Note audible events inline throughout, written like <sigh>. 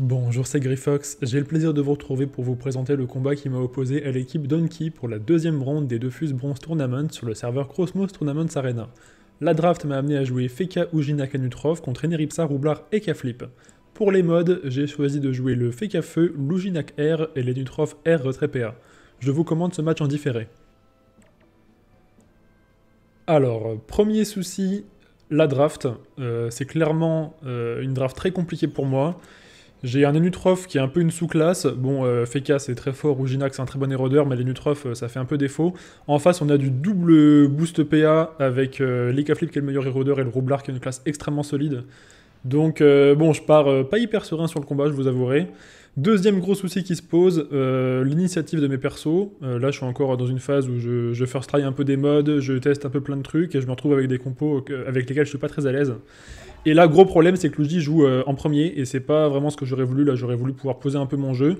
Bonjour, c'est Griffox. J'ai le plaisir de vous retrouver pour vous présenter le combat qui m'a opposé à l'équipe Donkey pour la deuxième ronde des fuses Bronze Tournament sur le serveur Crossmos Tournaments Arena. La draft m'a amené à jouer Feka Ujina Kanutrov contre Eneripsa Rublar et Kaflip. Pour les modes, j'ai choisi de jouer le Feka Feu, l'Uginak R et l'Anutrov R retrait PA. Je vous commande ce match en différé. Alors, premier souci, la draft. Euh, c'est clairement euh, une draft très compliquée pour moi. J'ai un Enutroph qui est un peu une sous-classe. Bon, euh, Feka c'est très fort, Rugina c'est un très bon érodeur, mais l'Enutroph euh, ça fait un peu défaut. En face, on a du double boost PA avec euh, Likaflip qui est le meilleur érodeur et le Roublard qui est une classe extrêmement solide. Donc euh, bon, je pars pas hyper serein sur le combat, je vous avouerai. Deuxième gros souci qui se pose, l'initiative de mes persos. là, je suis encore dans une phase où je, je, first try un peu des modes, je teste un peu plein de trucs et je me retrouve avec des compos avec lesquels je suis pas très à l'aise. Et là, gros problème, c'est que Luigi joue euh, en premier et c'est pas vraiment ce que j'aurais voulu. Là, j'aurais voulu pouvoir poser un peu mon jeu.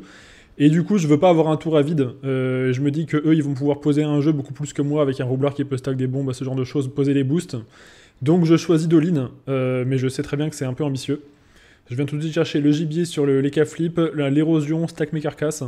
Et du coup, je veux pas avoir un tour à vide. Euh, je me dis que eux, ils vont pouvoir poser un jeu beaucoup plus que moi avec un roublard qui peut stack des bombes, ce genre de choses, poser les boosts. Donc, je choisis Doline, euh, mais je sais très bien que c'est un peu ambitieux. Je viens tout de suite chercher le gibier sur le, les flip, l'érosion, stack mes carcasses.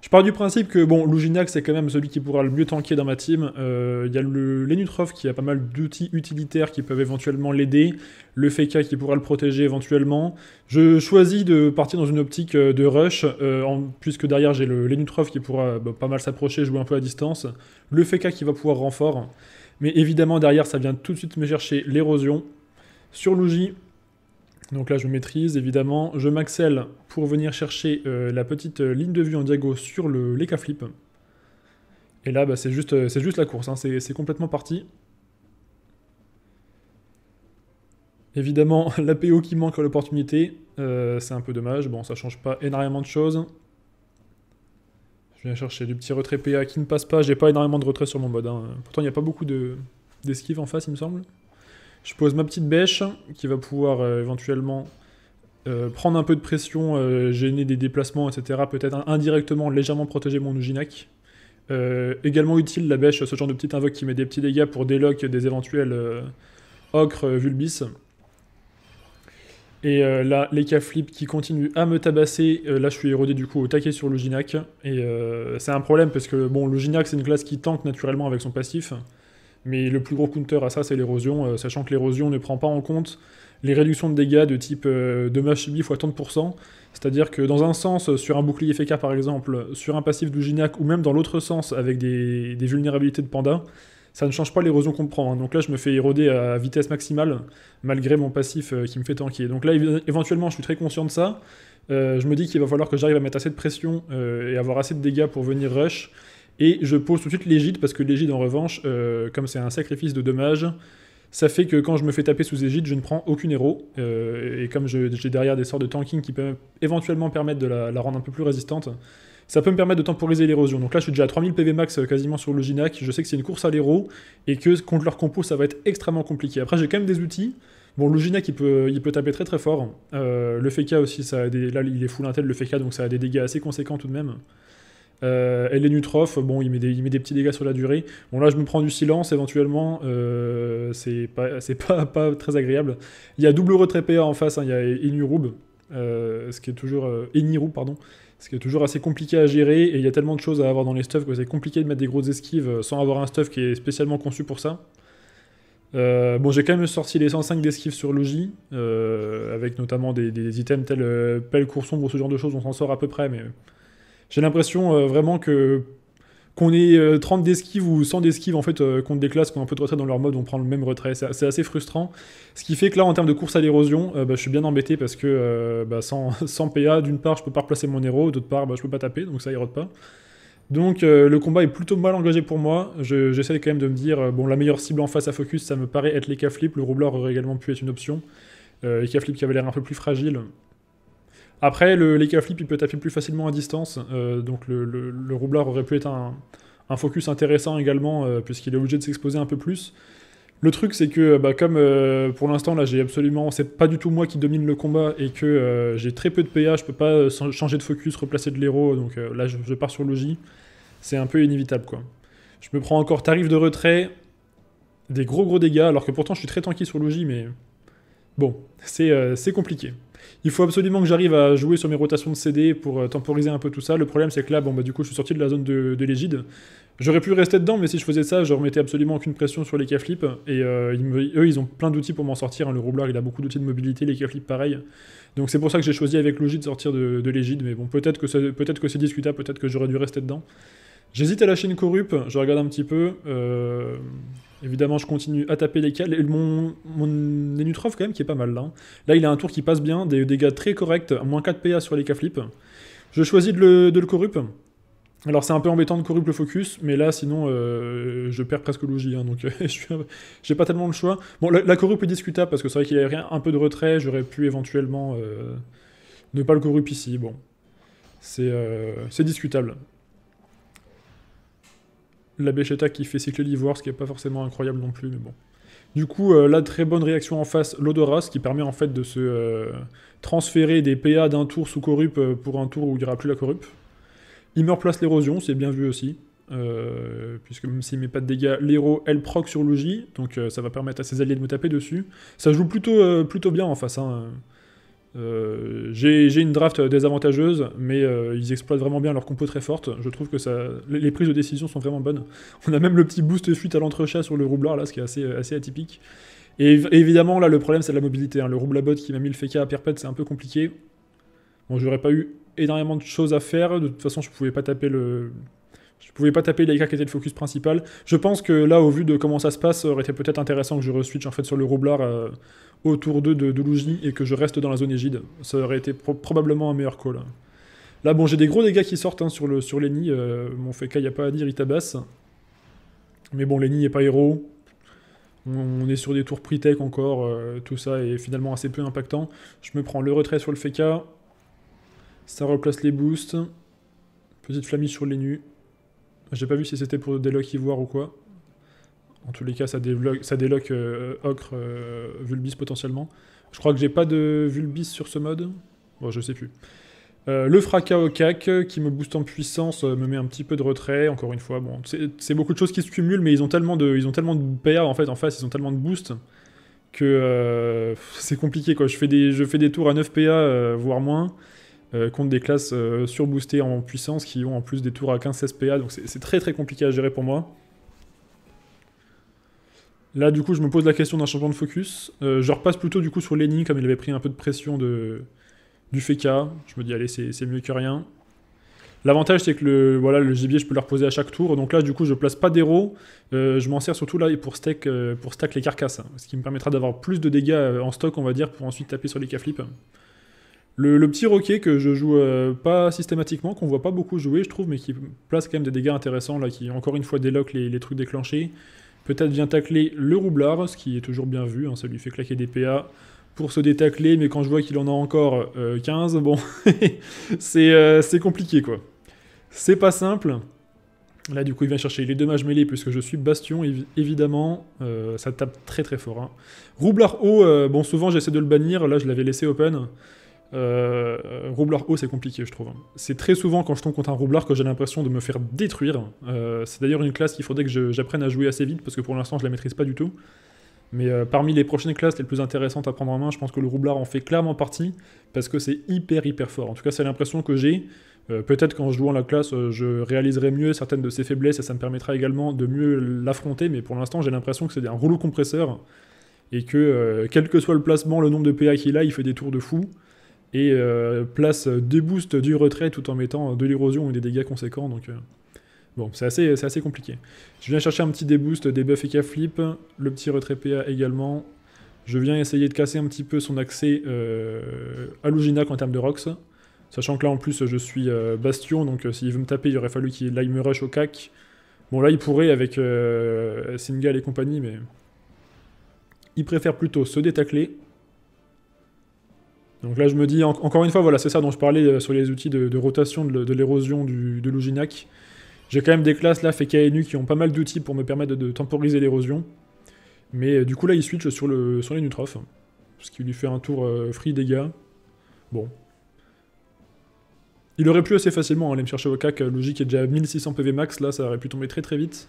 Je pars du principe que, bon, Nax c'est quand même celui qui pourra le mieux tanker dans ma team. Euh, il y a le Lenutrov qui a pas mal d'outils utilitaires qui peuvent éventuellement l'aider. Le Feka qui pourra le protéger éventuellement. Je choisis de partir dans une optique euh, de rush, euh, puisque derrière j'ai le Lenutrov qui pourra bah, pas mal s'approcher, jouer un peu à distance. Le Feka qui va pouvoir renfort. Mais évidemment, derrière, ça vient tout de suite me chercher l'érosion. Sur Lougi, donc là, je maîtrise, évidemment. Je m'accèle pour venir chercher euh, la petite euh, ligne de vue en diago sur l'Ecaflip. flip. Et là, bah, c'est juste, euh, juste la course, hein. c'est complètement parti. Évidemment, <laughs> la PO qui manque à l'opportunité, c'est un peu dommage. Bon, ça change pas énormément de choses. Je viens chercher du petit retrait PA qui ne passe pas. J'ai pas énormément de retrait sur mon mode. Hein. Pourtant, il n'y a pas beaucoup d'esquives en face, il me semble. Je pose ma petite bêche qui va pouvoir euh, éventuellement euh, prendre un peu de pression, euh, gêner des déplacements, etc. Peut-être indirectement légèrement protéger mon Uginac. également utile la bêche, ce genre de petite invoque qui met des petits dégâts pour déloc des éventuels ocre vulbis. Et là, les cas flip qui continuent à me tabasser. là, je suis érodé du coup au taquet sur l'Uginac. Et c'est un problème parce que, bon, c'est une classe qui tank naturellement avec son passif. Mais le plus gros counter à ça, c'est l'érosion, euh, sachant que l'érosion ne prend pas en compte les réductions de dégâts de type dommage subi x 30%. C'est-à-dire que dans un sens, euh, sur un bouclier FK par exemple, sur un passif d'Uginac, ou même dans l'autre sens avec des, vulnérabilités de panda, ça ne change pas l'érosion qu'on prend. Hein. Donc là, je me fais éroder à vitesse maximale, malgré mon passif euh, qui me fait tanker. Donc là, éventuellement, je suis très conscient de ça. je me dis qu'il va falloir que j'arrive à mettre assez de pression et avoir assez de dégâts pour venir rush. Et je pose tout de suite l'égide, parce que l'égide, en revanche, euh, comme c'est un sacrifice de dommages, ça fait que quand je me fais taper sous l'égide, je ne prends aucune héros. Euh, et comme j'ai derrière des sorts de tanking qui peuvent éventuellement permettre de la, rendre un peu plus résistante, ça peut me permettre de temporiser l'érosion. Donc là, je suis déjà à 3000 PV max euh, quasiment sur le Ginac. Je sais que c'est une course à l'héros et que contre leur compo, ça va être extrêmement compliqué. Après, j'ai quand même des outils. Bon, le Ginac, il peut, il peut taper très très fort. le Feka aussi, ça a des, là, il est full intel, le Feka, donc ça a des dégâts assez conséquents tout de même. Euh, est bon, il met, des, il met des petits dégâts sur la durée. Bon, là, je me prends du silence éventuellement. Euh, c'est pas, <laughs> pas, pas, très agréable. Il y a double retrait PA en face. Hein, il y a Enirub, euh, ce qui est toujours. Euh, pardon. Ce qui est toujours assez compliqué à gérer. Et il y a tellement de choses à avoir dans les stuffs que c'est compliqué de mettre des grosses esquives sans avoir un stuff qui est spécialement conçu pour ça. bon, j'ai quand même sorti les 105 d'esquive sur Logi, avec notamment des, items tels pelle, sombre ou ce genre de choses, on s'en sort à peu près, mais j'ai l'impression euh, vraiment que qu'on ait 30 euh, d'esquive ou 100 d'esquive en fait euh, contre des classes qui ont un peu de retrait dans leur mode, on prend le même retrait. C'est assez frustrant. Ce qui fait que là, en termes de course à l'érosion, bah, je suis bien embêté parce que bah, sans, <laughs> PA, d'une part, je peux pas replacer mon héros, d'autre part, bah, je peux pas taper, donc ça érode pas. Donc le combat est plutôt mal engagé pour moi. J'essaie quand même de me dire, bon, la meilleure cible en face à focus, ça me paraît être les Le roubleur aurait également pu être une option. les qui avait l'air un peu plus fragile... Après, le Flip, il peut taper plus facilement à distance, euh, donc le, roublard aurait pu être un, focus intéressant également, euh, puisqu'il est obligé de s'exposer un peu plus. Le truc, c'est que, bah, comme euh, pour l'instant, là, j'ai absolument. C'est pas du tout moi qui domine le combat et que j'ai très peu de PA, je peux pas changer de focus, replacer de l'héros, donc là, je, pars sur logis. C'est un peu inévitable, quoi. Je me prends encore tarif de retrait, des gros gros dégâts, alors que pourtant je suis très tranquille sur logis, mais bon, c'est compliqué. Il faut absolument que j'arrive à jouer sur mes rotations de CD pour euh, temporiser un peu tout ça. Le problème, c'est que là, bon, bah, du coup, je suis sorti de la zone de, l'égide. J'aurais pu rester dedans, mais si je faisais ça, je remettais absolument aucune pression sur les k Et euh, eux, ils ont plein d'outils pour m'en sortir. Hein. Le Roublard il a beaucoup d'outils de mobilité, les k pareil. Donc c'est pour ça que j'ai choisi avec Logi de sortir de, l'égide. Mais bon, peut-être que, peut que c'est discutable, peut-être que j'aurais dû rester dedans. J'hésite à lâcher une corrupte. je regarde un petit peu. Euh, Évidemment, je continue à taper les cales. mon, mon quand même, qui est pas mal là. Hein. Là, il a un tour qui passe bien, des dégâts très corrects, moins 4 PA sur les K-Flip. Je choisis de le, de corrup. Alors, c'est un peu embêtant de Corrupt le focus, mais là, sinon, euh, je perds presque logis hein, donc, <laughs> j'ai pas tellement le choix. Bon, la, la est discutable parce que c'est vrai qu'il y rien, un peu de retrait. J'aurais pu éventuellement euh, ne pas le Corrupt ici. Bon, c'est euh, discutable la Bécheta qui fait cycler l'ivoire, ce qui n'est pas forcément incroyable non plus, mais bon. Du coup, euh, la très bonne réaction en face, l'Odoras, ce qui permet en fait de se euh, transférer des PA d'un tour sous corrup euh, pour un tour où il n'y aura plus la corrup. Il meurt place l'érosion, c'est bien vu aussi, puisque même s'il ne met pas de dégâts, l'héros, elle proc sur logis donc ça va permettre à ses alliés de me taper dessus. Ça joue plutôt, plutôt bien en face. Hein. Euh, j'ai une draft désavantageuse, mais euh, ils exploitent vraiment bien leur compo très forte. Je trouve que les prises de décision sont vraiment bonnes. On a même le petit boost suite à l'entrechat sur le roublard, là, ce qui est assez, atypique. Et évidemment, là, le problème, c'est la mobilité. Hein. Le roublabot qui m'a mis le FK à perpète, c'est un peu compliqué. Bon, j'aurais pas eu énormément de choses à faire. De toute façon, je pouvais pas taper le, je pouvais pas taper Leica qui était le focus principal. Je pense que là, au vu de comment ça se passe, ça aurait été peut-être intéressant que je re en fait sur le roublard euh, autour de, de et que je reste dans la zone égide. Ça aurait été probablement un meilleur call. Là, bon, j'ai des gros dégâts qui sortent hein, sur, le, sur les euh, mon Feka, il n'y a pas à dire, il tabasse. Mais bon, Lenny n'est pas héros. On, est sur des tours pre-tech encore. Euh, tout ça est finalement assez peu impactant. Je me prends le retrait sur le Feka. Ça replace les boosts. Petite flamille sur les nus. J'ai pas vu si c'était pour déloc ivoire ou quoi. En tous les cas, ça déloc euh, ocre euh, vulbis potentiellement. Je crois que j'ai pas de vulbis sur ce mode. Bon, je sais plus. Euh, le fracas au cac qui me booste en puissance me met un petit peu de retrait. Encore une fois, bon, c'est beaucoup de choses qui se cumulent, mais ils ont tellement de, ils ont tellement de PA en fait en face, ils ont tellement de boost que <laughs> c'est compliqué quoi. Je fais des, je fais des tours à 9 PA voire moins. Euh, contre des classes euh, surboostées en puissance qui ont en plus des tours à 15-16 PA, donc c'est très très compliqué à gérer pour moi. Là du coup je me pose la question d'un changement de focus, euh, je repasse plutôt du coup sur Lenny comme il avait pris un peu de pression de, du Feka, je me dis allez c'est mieux que rien. L'avantage c'est que le, voilà, le gibier je peux le reposer à chaque tour, donc là du coup je place pas d'héros, je m'en sers surtout là pour stack, pour stack les carcasses, hein, ce qui me permettra d'avoir plus de dégâts en stock on va dire pour ensuite taper sur les k le, petit roquet que je joue euh, pas systématiquement, qu'on voit pas beaucoup jouer, je trouve, mais qui place quand même des dégâts intéressants, là, qui encore une fois déloque les, trucs déclenchés. Peut-être vient tacler le roublard, ce qui est toujours bien vu, hein, ça lui fait claquer des PA pour se détacler, mais quand je vois qu'il en a encore 15, euh, bon, <laughs> euh, c'est compliqué quoi. C'est pas simple. Là du coup il vient chercher les dommages mêlés puisque je suis bastion, évidemment, ça tape très très fort. Hein. Roublard haut, bon souvent j'essaie de le bannir, là je l'avais laissé open. Euh, roublard haut, c'est compliqué, je trouve. C'est très souvent quand je tombe contre un roublard que j'ai l'impression de me faire détruire. Euh, c'est d'ailleurs une classe qu'il faudrait que j'apprenne à jouer assez vite parce que pour l'instant, je la maîtrise pas du tout. Mais euh, parmi les prochaines classes les plus intéressantes à prendre en main, je pense que le roublard en fait clairement partie parce que c'est hyper hyper fort. En tout cas, c'est l'impression que j'ai. Euh, peut-être qu'en jouant la classe, je réaliserai mieux certaines de ses faiblesses et ça me permettra également de mieux l'affronter. Mais pour l'instant, j'ai l'impression que c'est un rouleau compresseur et que quel que soit le placement, le nombre de PA qu'il a, il fait des tours de fou et euh, place des boosts du retrait tout en mettant euh, de l'érosion et des dégâts conséquents. Donc euh, bon, c'est assez, assez compliqué. Je viens chercher un petit déboost des buffs et flip, le petit retrait PA également. Je viens essayer de casser un petit peu son accès à Luginac en termes de rocks. Sachant que là en plus je suis Bastion, donc s'il veut me taper, il aurait fallu qu'il me rush au cac. Bon là il pourrait avec Singal et compagnie, mais il préfère plutôt se détacler donc là, je me dis, encore une fois, voilà, c'est ça dont je parlais euh, sur les outils de, rotation de, l'érosion de l'Uginak. J'ai quand même des classes, là, fait e et NU, qui ont pas mal d'outils pour me permettre de, temporiser l'érosion. Mais euh, du coup, là, il switch sur, le, sur les Nutrophes. Ce qui lui fait un tour euh, free dégâts. Bon. Il aurait pu assez facilement aller me chercher au CAC. Logique, est déjà à 1600 PV max. Là, ça aurait pu tomber très très vite.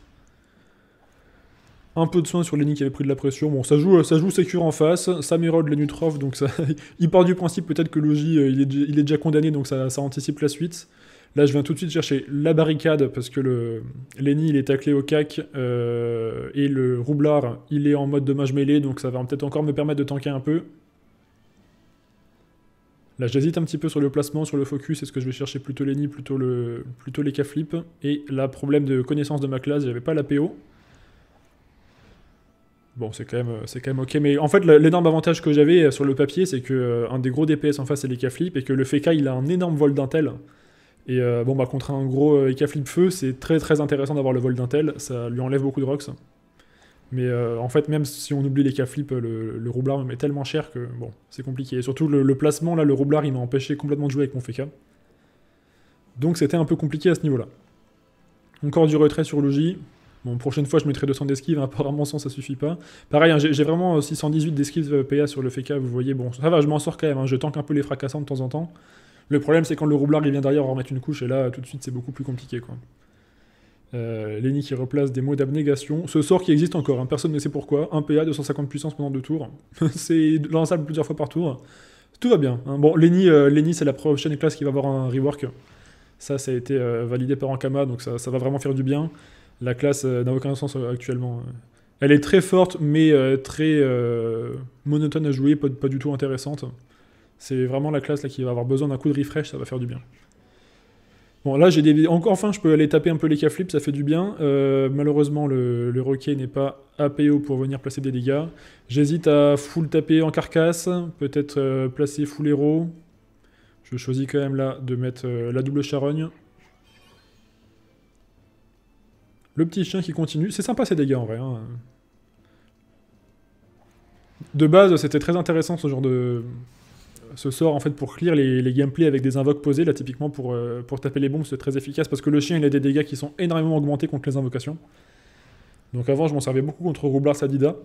Un peu de soin sur Lenny qui avait pris de la pression. Bon, ça joue, euh, ça joue sécure en face. Samirod, Lenutrov, donc ça, <laughs> il part du principe peut-être que Logi, euh, il, est, déjà condamné, donc ça, anticipe la suite. Là, je viens tout de suite chercher la barricade parce que le Lenny, il est taclé au cac euh, et le roublard, il est en mode dommage mêlé, donc ça va peut-être encore me permettre de tanker un peu. Là, j'hésite un petit peu sur le placement, sur le focus. Est-ce que je vais chercher plutôt Lenny, plutôt, le, plutôt les K-Flip Et là, problème de connaissance de ma classe, j'avais pas la PO. Bon, c'est quand, même, euh, c'est quand même ok. Mais en fait, l'énorme avantage que j'avais euh, sur le papier, c'est que euh, un des gros DPS en face, c'est l'Ekaflip, et que le FK, il a un énorme vol d'intel. Et bon, bah, contre un gros Ekaflip feu, c'est très très intéressant d'avoir le vol d'intel. Ça lui enlève beaucoup de rocks. Mais en fait, même si on oublie l'Ekaflip, le, le roublard me met tellement cher que bon, c'est compliqué. Et surtout, le, placement, là, le roublard, il m'a empêché complètement de jouer avec mon FK. Donc, c'était un peu compliqué à ce niveau-là. Encore du retrait sur Logi. Bon, prochaine fois, je mettrai 200 d'esquive. Hein, <laughs> apparemment, 100, ça suffit pas. Pareil, hein, j'ai vraiment 618 euh, d'esquive euh, PA sur le FK. Vous voyez, bon, ça va, je m'en sors quand même. Hein, je tanque un peu les fracassants de temps en temps. Le problème, c'est quand le roublard il vient derrière, on va remettre une couche. Et là, tout de suite, c'est beaucoup plus compliqué. quoi. Euh, Lenny qui replace des mots d'abnégation. Ce sort qui existe encore, personne ne sait pourquoi. 1 PA, 250 puissance pendant deux tours. <laughs> c'est lançable plusieurs fois par tour. Tout va bien. Bon, Lenny, c'est la prochaine classe qui va avoir un rework. Ça, ça a été validé par Ankama, donc ça, ça, va vraiment faire du bien. La classe euh, n'a aucun sens euh, actuellement. Elle est très forte, mais euh, très monotone à jouer, pas, du tout intéressante. C'est vraiment la classe là, qui va avoir besoin d'un coup de refresh, ça va faire du bien. Bon, là, j'ai des... enfin, je peux aller taper un peu les cas ça fait du bien. malheureusement, le, roquet n'est pas APO pour venir placer des dégâts. J'hésite à full taper en carcasse, peut-être placer full héros. Je choisis quand même là de mettre la double charogne. Le petit chien qui continue. C'est sympa ces dégâts en vrai. Hein. De base, c'était très intéressant ce genre de. Ce sort en fait pour clear les, les gameplays avec des invoques posées. Là, typiquement pour, euh, pour taper les bombes, c'est très efficace parce que le chien il a des dégâts qui sont énormément augmentés contre les invocations. Donc avant, je m'en servais beaucoup contre Roublard Sadida.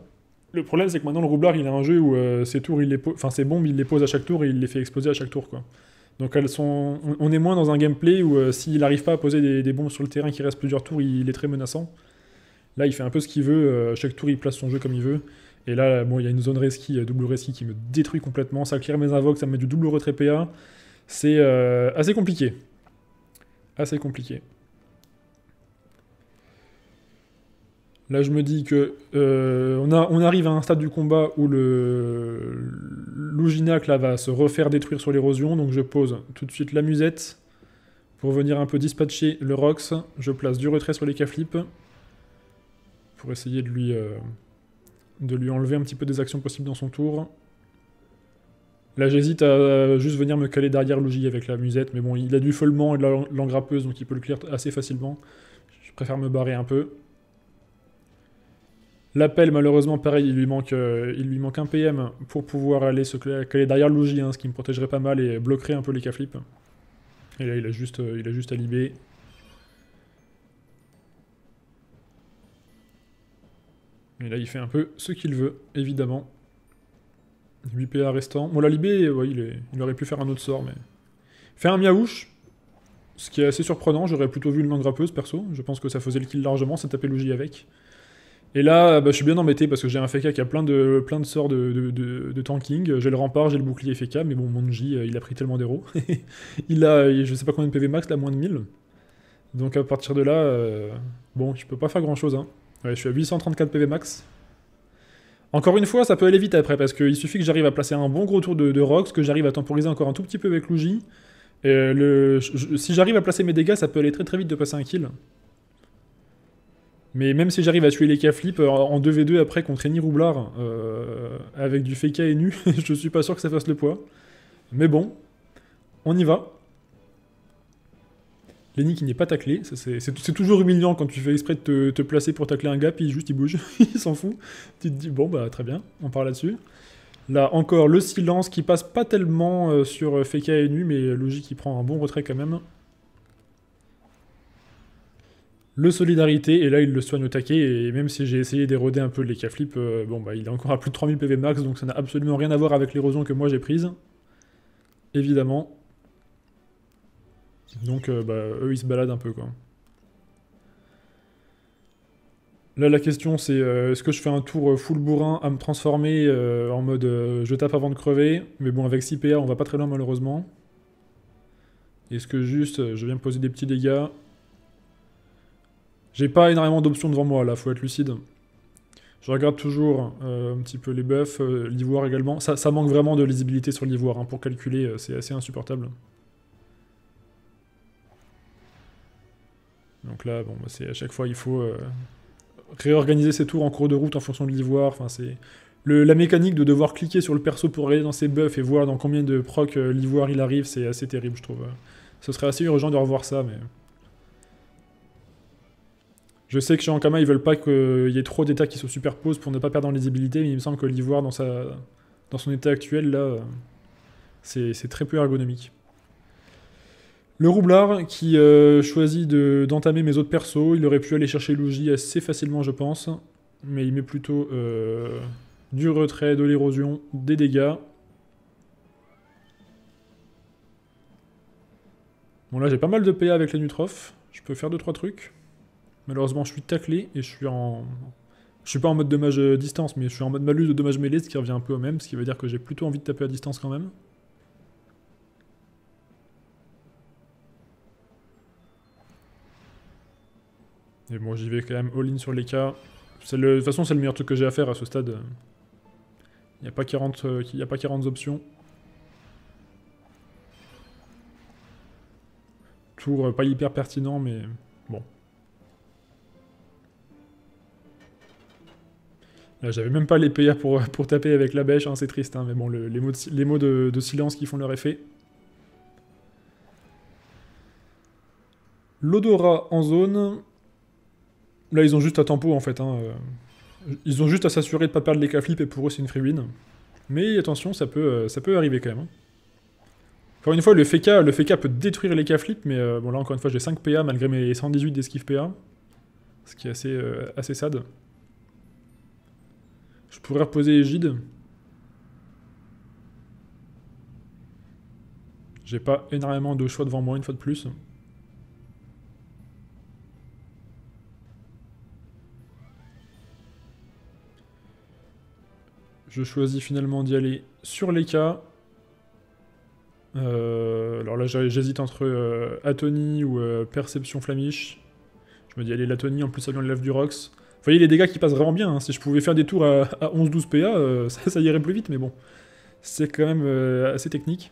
Le problème, c'est que maintenant, le Roublard, il a un jeu où euh, ses, tours, il les enfin, ses bombes, il les pose à chaque tour et il les fait exploser à chaque tour. quoi. Donc sont, on est moins dans un gameplay où euh, s'il n'arrive pas à poser des, bombes sur le terrain qui reste plusieurs tours, il, est très menaçant. Là, il fait un peu ce qu'il veut. Euh, chaque tour, il place son jeu comme il veut. Et là, il y a une zone reski, double reski qui me détruit complètement. Ça clear mes invoques, ça me met du double retrait PA. C'est euh, assez compliqué. Assez compliqué. Là, je me dis que euh, on, a, arrive à un stade du combat où le là va se refaire détruire sur l'érosion, donc je pose tout de suite la musette pour venir un peu dispatcher le Rox. Je place du retrait sur les K-Flip pour essayer de lui euh, de lui enlever un petit peu des actions possibles dans son tour. Là, j'hésite à juste venir me caler derrière Logi avec la musette, mais bon, il a du follement et de l'engrappeuse, donc il peut le clear assez facilement. Je préfère me barrer un peu. L'appel, malheureusement, pareil, il lui manque, euh, il lui manque un PM pour pouvoir aller se caler derrière le hein, ce qui me protégerait pas mal et bloquerait un peu les k Et là, il a juste, euh, il a juste à Et là, il fait un peu ce qu'il veut, évidemment. 8 PA restant. Bon, la Libé, il, aurait pu faire un autre sort, mais... Faire un miaouche, ce qui est assez surprenant. J'aurais plutôt vu une langue grappeuse, perso. Je pense que ça faisait le kill largement, ça tapait Logi avec. Et là, euh, bah, je suis bien embêté parce que j'ai un FK qui a plein de, plein de sorts de, tanking. J'ai le rempart, j'ai le bouclier FK, mais bon, mon J, euh, il a pris tellement d'héros. <laughs> il a, euh, je sais pas combien de PV max, là, moins de 1000. Donc à partir de là, bon, je peux pas faire grand chose. Hein. Ouais, je suis à 834 PV max. Encore une fois, ça peut aller vite après parce qu'il suffit que j'arrive à placer un bon gros tour de, rocks, que j'arrive à temporiser encore un tout petit peu avec Luigi. le, si j'arrive à placer mes dégâts, ça peut aller très très vite de passer un kill. Mais même si j'arrive à tuer les K-Flip euh, en 2v2 après contre Eni Roublard euh, avec du Feka et nu, <laughs> je suis pas sûr que ça fasse le poids. Mais bon, on y va. Lenny qui n'est pas taclé, c'est toujours humiliant quand tu fais exprès de te, placer pour tacler un gars, puis juste il bouge, <laughs> il s'en fout. Tu te dis, bon bah très bien, on part là-dessus. Là encore, le silence qui passe pas tellement euh, sur FK et nu, mais Logique il prend un bon retrait quand même. Le Solidarité, et là il le soigne au taquet, et même si j'ai essayé d'éroder un peu les cas euh, bon bah il est encore à plus de 3000 PV max, donc ça n'a absolument rien à voir avec l'érosion que moi j'ai prise. Évidemment. Donc euh, bah, eux ils se baladent un peu quoi. Là la question c'est euh, est-ce que je fais un tour full bourrin à me transformer en mode je tape avant de crever, mais bon avec 6 PA on va pas très loin malheureusement. Est-ce que juste je viens me poser des petits dégâts j'ai pas énormément d'options devant moi, là, faut être lucide. Je regarde toujours euh, un petit peu les buffs, euh, l'ivoire également. Ça, manque vraiment de lisibilité sur l'ivoire, hein. pour calculer, euh, c'est assez insupportable. Donc là, bon, bah, c'est à chaque fois, il faut réorganiser ses tours en cours de route en fonction de l'ivoire. Enfin, la mécanique de devoir cliquer sur le perso pour aller dans ses buffs et voir dans combien de proc l'ivoire il arrive, c'est assez terrible, je trouve. Ce serait assez urgent de revoir ça, mais... Je sais que chez Ankama, ils veulent pas qu'il euh, y ait trop d'états qui se superposent pour ne pas perdre en lisibilité, mais il me semble que l'ivoire, dans, sa... dans son état actuel, là, euh, c'est très peu ergonomique. Le roublard qui euh, choisit d'entamer mes autres persos, il aurait pu aller chercher Luigi assez facilement, je pense, mais il met plutôt du retrait, de l'érosion, des dégâts. Bon, là, j'ai pas mal de PA avec la Nutroph, je peux faire 2-3 trucs. Malheureusement, je suis taclé et je suis en. Je suis pas en mode dommage euh, distance, mais je suis en mode malus de dommage mêlé, ce qui revient un peu au même, ce qui veut dire que j'ai plutôt envie de taper à distance quand même. Et bon, j'y vais quand même all-in sur les cas. De toute façon, c'est le meilleur truc que j'ai à faire à ce stade. Il n'y a, a pas 40 euh, options. Tour euh, pas hyper pertinent, mais... Euh, j'avais même pas les PA pour, <laughs> pour taper avec la bêche, hein, c'est triste, hein, mais bon, les mots, de, silence qui font leur effet. L'odorat en zone. Là, ils ont juste à tempo en fait. Hein, euh, ils ont juste à s'assurer de ne pas perdre les K-Flip et pour eux, c'est une free win. Mais attention, ça peut, euh, ça peut arriver quand même. Encore une fois, le FK, le peut détruire les K-Flip, mais bon, là, encore une fois, j'ai 5 PA malgré mes 118 d'esquive PA. Ce qui est assez, assez sad. Je pourrais reposer Egide. J'ai pas énormément de choix devant moi une fois de plus. Je choisis finalement d'y aller sur les cas. Euh, alors là, j'hésite entre euh, ou euh, Perception Flamish. Je me dis, aller l'Atony en plus, ça vient de l'œuf du Rox. Vous voyez les dégâts qui passent vraiment bien. Hein. Si je pouvais faire des tours à, 11-12 PA, euh, ça, irait plus vite, mais bon. C'est quand même euh, assez technique.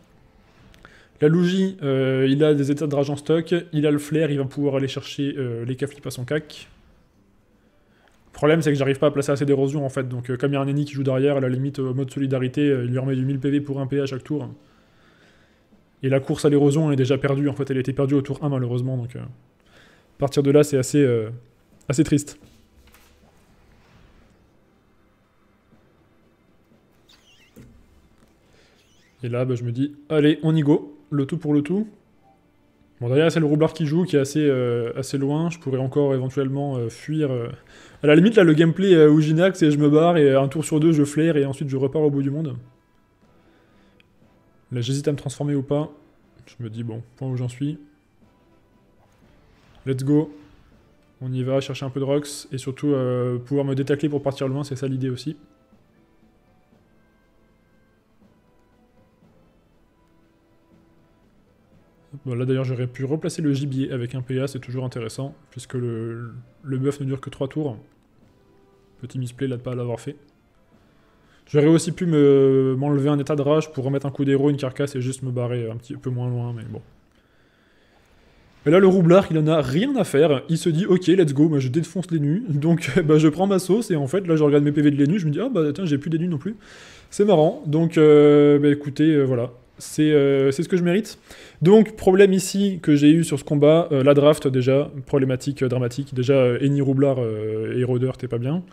La Lougie, euh, il a des états de rage en stock. Il a le flair, il va pouvoir aller chercher les caflips à son cac. Le problème, c'est que j'arrive pas à placer assez d'érosion, en fait. Donc, comme il y a un ennemi qui joue derrière, à la limite, mode solidarité, il lui remet du 1000 PV pour 1 PA à chaque tour. Et la course à l'érosion est déjà perdue. En fait, elle était perdue au tour 1, malheureusement. Donc, à partir de là, c'est assez, assez triste. Et là, bah, je me dis, allez, on y go, le tout pour le tout. Bon, derrière, c'est le roublard qui joue, qui est assez, euh, assez loin. Je pourrais encore éventuellement euh, fuir. Euh, à la limite, là, le gameplay euh, j'inaxe c'est je me barre et un tour sur deux, je flaire et ensuite je repars au bout du monde. Là, j'hésite à me transformer ou pas. Je me dis, bon, point où j'en suis. Let's go. On y va, chercher un peu de rocks et surtout pouvoir me détacler pour partir loin, c'est ça l'idée aussi. là d'ailleurs j'aurais pu replacer le gibier avec un PA, c'est toujours intéressant, puisque le, le ne dure que 3 tours. Petit misplay là de pas l'avoir fait. J'aurais aussi pu m'enlever un état de rage pour remettre un coup d'héros, une carcasse et juste me barrer un petit peu moins loin, mais bon. Et là, le roublard, il en a rien à faire. Il se dit, ok, let's go, moi je défonce les nus. Donc, <laughs> bah, je prends ma sauce et en fait, là, je regarde mes PV de les nus. Je me dis, ah bah tiens, j'ai plus des nus non plus. C'est marrant. Donc, euh, bah, écoutez, euh, voilà. Euh, c'est ce que je mérite. Donc, problème ici que j'ai eu sur ce combat, euh, la draft déjà, problématique euh, dramatique. Déjà, Eni Roublard et Rodeur, t'es pas bien.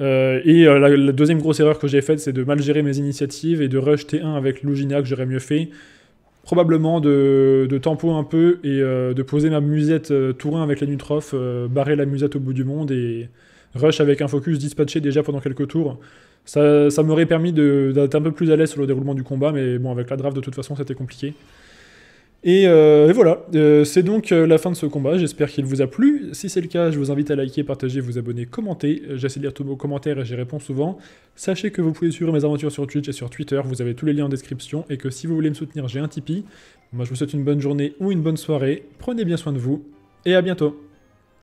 et la, deuxième grosse erreur que j'ai faite, c'est de mal gérer mes initiatives et de rush T1 avec Lugina que j'aurais mieux fait. Probablement de, de, tempo un peu et de poser ma musette tour 1 avec la Nutrof, barrer la musette au bout du monde et, rush avec un focus dispatché déjà pendant quelques tours. Ça, m'aurait permis d'être un peu plus à l'aise sur le déroulement du combat, mais bon, avec la draft, de toute façon, c'était compliqué. Et, euh, voilà, euh, c'est donc euh, la fin de ce combat, j'espère qu'il vous a plu. Si c'est le cas, je vous invite à liker, partager, vous abonner, commenter. J'essaie de lire tous vos commentaires et j'y réponds souvent. Sachez que vous pouvez suivre mes aventures sur Twitch et sur Twitter, vous avez tous les liens en description et que si vous voulez me soutenir, j'ai un Tipeee. Moi je vous souhaite une bonne journée ou une bonne soirée, prenez bien soin de vous et à bientôt